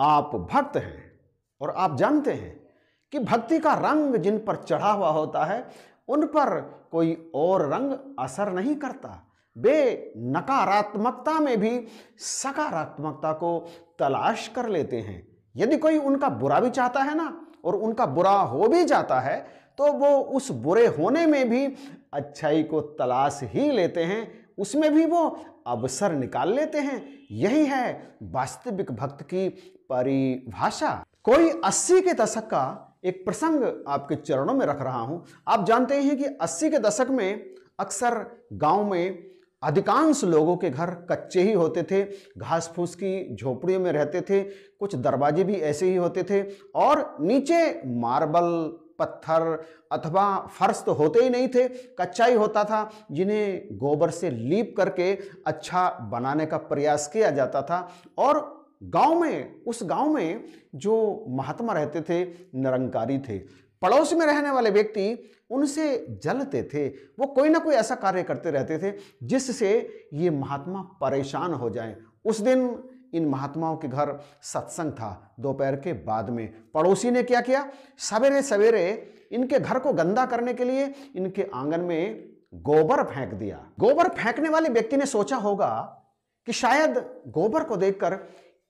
आप भक्त हैं और आप जानते हैं कि भक्ति का रंग जिन पर चढ़ा हुआ होता है उन पर कोई और रंग असर नहीं करता वे नकारात्मकता में भी सकारात्मकता को तलाश कर लेते हैं यदि कोई उनका बुरा भी चाहता है ना और उनका बुरा हो भी जाता है तो वो उस बुरे होने में भी अच्छाई को तलाश ही लेते हैं उसमें भी वो अवसर निकाल लेते हैं यही है वास्तविक भक्त की परिभाषा कोई अस्सी के दशक का एक प्रसंग आपके चरणों में रख रहा हूं आप जानते हैं कि अस्सी के दशक में अक्सर गांव में अधिकांश लोगों के घर कच्चे ही होते थे घास फूस की झोपड़ियों में रहते थे कुछ दरवाजे भी ऐसे ही होते थे और नीचे मार्बल पत्थर अथवा फर्श तो होते ही नहीं थे कच्चा ही होता था जिन्हें गोबर से लीप करके अच्छा बनाने का प्रयास किया जाता था और गांव में उस गांव में जो महात्मा रहते थे निरंकारी थे पड़ोस में रहने वाले व्यक्ति उनसे जलते थे वो कोई ना कोई ऐसा कार्य करते रहते थे जिससे ये महात्मा परेशान हो जाएं उस दिन इन महात्माओं के घर सत्संग था दोपहर के बाद में पड़ोसी ने क्या किया सवेरे सवेरे इनके घर को गंदा करने के लिए इनके आंगन में गोबर फेंक दिया गोबर फेंकने वाले व्यक्ति ने सोचा होगा कि शायद गोबर को देखकर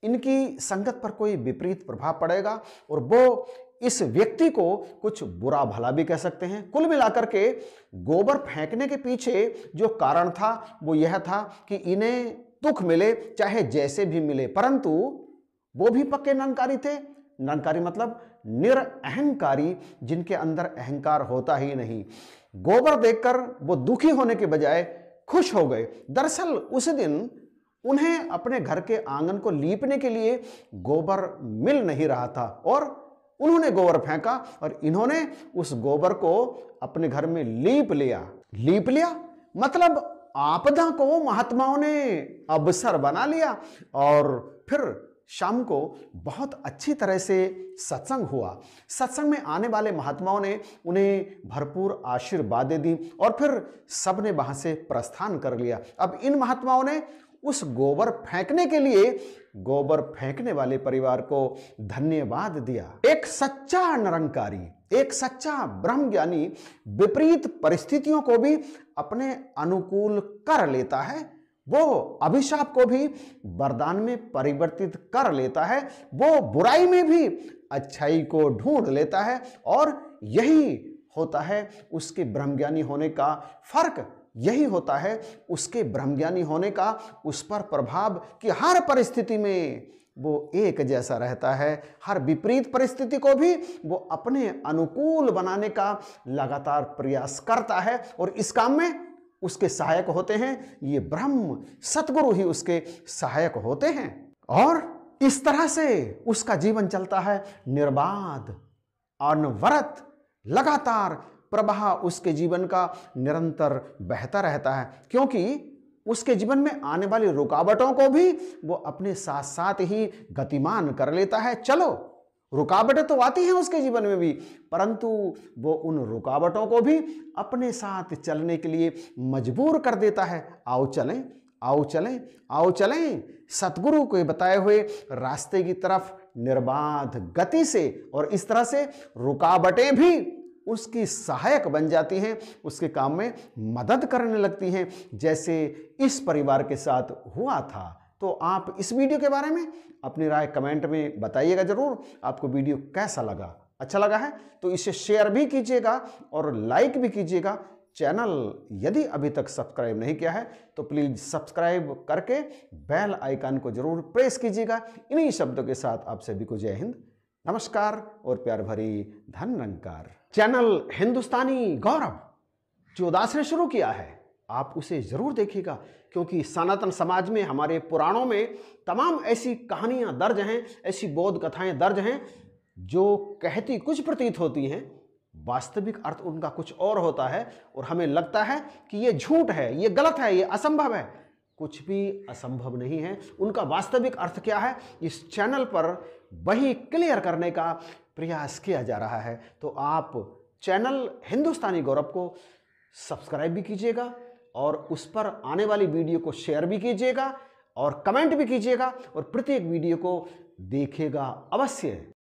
इनकी संगत पर कोई विपरीत प्रभाव पड़ेगा और वो इस व्यक्ति को कुछ बुरा भला भी कह सकते हैं कुल मिलाकर के गोबर फेंकने के पीछे जो कारण था वो यह था कि इन्हें दुख मिले चाहे जैसे भी मिले परंतु वो भी पक्के नंकारी थे नंकारी मतलब निरअहकारी जिनके अंदर अहंकार होता ही नहीं गोबर देखकर वो दुखी होने के बजाय खुश हो गए दरअसल उस दिन उन्हें अपने घर के आंगन को लीपने के लिए गोबर मिल नहीं रहा था और उन्होंने गोबर फेंका और इन्होंने उस गोबर को अपने घर में लीप लिया लीप लिया मतलब आपदा को महात्माओं ने अवसर बना लिया और फिर शाम को बहुत अच्छी तरह से सत्संग हुआ सत्संग में आने वाले महात्माओं ने उन्हें भरपूर आशीर्वादें दी और फिर सब ने वहाँ से प्रस्थान कर लिया अब इन महात्माओं ने उस गोबर फेंकने के लिए गोबर फेंकने वाले परिवार को धन्यवाद दिया एक सच्चा निरंकारी एक सच्चा ब्रह्म ज्ञानी विपरीत परिस्थितियों को भी अपने अनुकूल कर लेता है वो अभिशाप को भी वरदान में परिवर्तित कर लेता है वो बुराई में भी अच्छाई को ढूंढ लेता है और यही होता है उसके ब्रह्मज्ञानी होने का फर्क यही होता है उसके ब्रह्मज्ञानी होने का उस पर प्रभाव कि हर परिस्थिति में वो एक जैसा रहता है हर विपरीत परिस्थिति को भी वो अपने अनुकूल बनाने का लगातार प्रयास करता है और इस काम में उसके सहायक होते हैं ये ब्रह्म सतगुरु ही उसके सहायक होते हैं और इस तरह से उसका जीवन चलता है निर्बाध अनवरत लगातार प्रवाह उसके जीवन का निरंतर बहता रहता है क्योंकि उसके जीवन में आने वाली रुकावटों को भी वो अपने साथ साथ ही गतिमान कर लेता है चलो रुकावटें तो आती हैं उसके जीवन में भी परंतु वो उन रुकावटों को भी अपने साथ चलने के लिए मजबूर कर देता है आओ चलें आओ चलें आओ चलें सतगुरु के बताए हुए रास्ते की तरफ निर्बाध गति से और इस तरह से रुकावटें भी उसकी सहायक बन जाती हैं उसके काम में मदद करने लगती हैं जैसे इस परिवार के साथ हुआ था तो आप इस वीडियो के बारे में अपनी राय कमेंट में बताइएगा ज़रूर आपको वीडियो कैसा लगा अच्छा लगा है तो इसे शेयर भी कीजिएगा और लाइक भी कीजिएगा चैनल यदि अभी तक सब्सक्राइब नहीं किया है तो प्लीज़ सब्सक्राइब करके बेल आइकन को जरूर प्रेस कीजिएगा इन्हीं शब्दों के साथ आप सभी को जय हिंद नमस्कार और प्यार भरी धन रंकार चैनल हिंदुस्तानी गौरव जो उदास ने शुरू किया है आप उसे ज़रूर देखिएगा क्योंकि सनातन समाज में हमारे पुराणों में तमाम ऐसी कहानियाँ दर्ज हैं ऐसी बौद्ध कथाएं दर्ज हैं जो कहती कुछ प्रतीत होती हैं वास्तविक अर्थ उनका कुछ और होता है और हमें लगता है कि ये झूठ है ये गलत है ये असंभव है कुछ भी असंभव नहीं है उनका वास्तविक अर्थ क्या है इस चैनल पर वही क्लियर करने का प्रयास किया जा रहा है तो आप चैनल हिंदुस्तानी गौरव को सब्सक्राइब भी कीजिएगा और उस पर आने वाली वीडियो को शेयर भी कीजिएगा और कमेंट भी कीजिएगा और प्रत्येक वीडियो को देखेगा अवश्य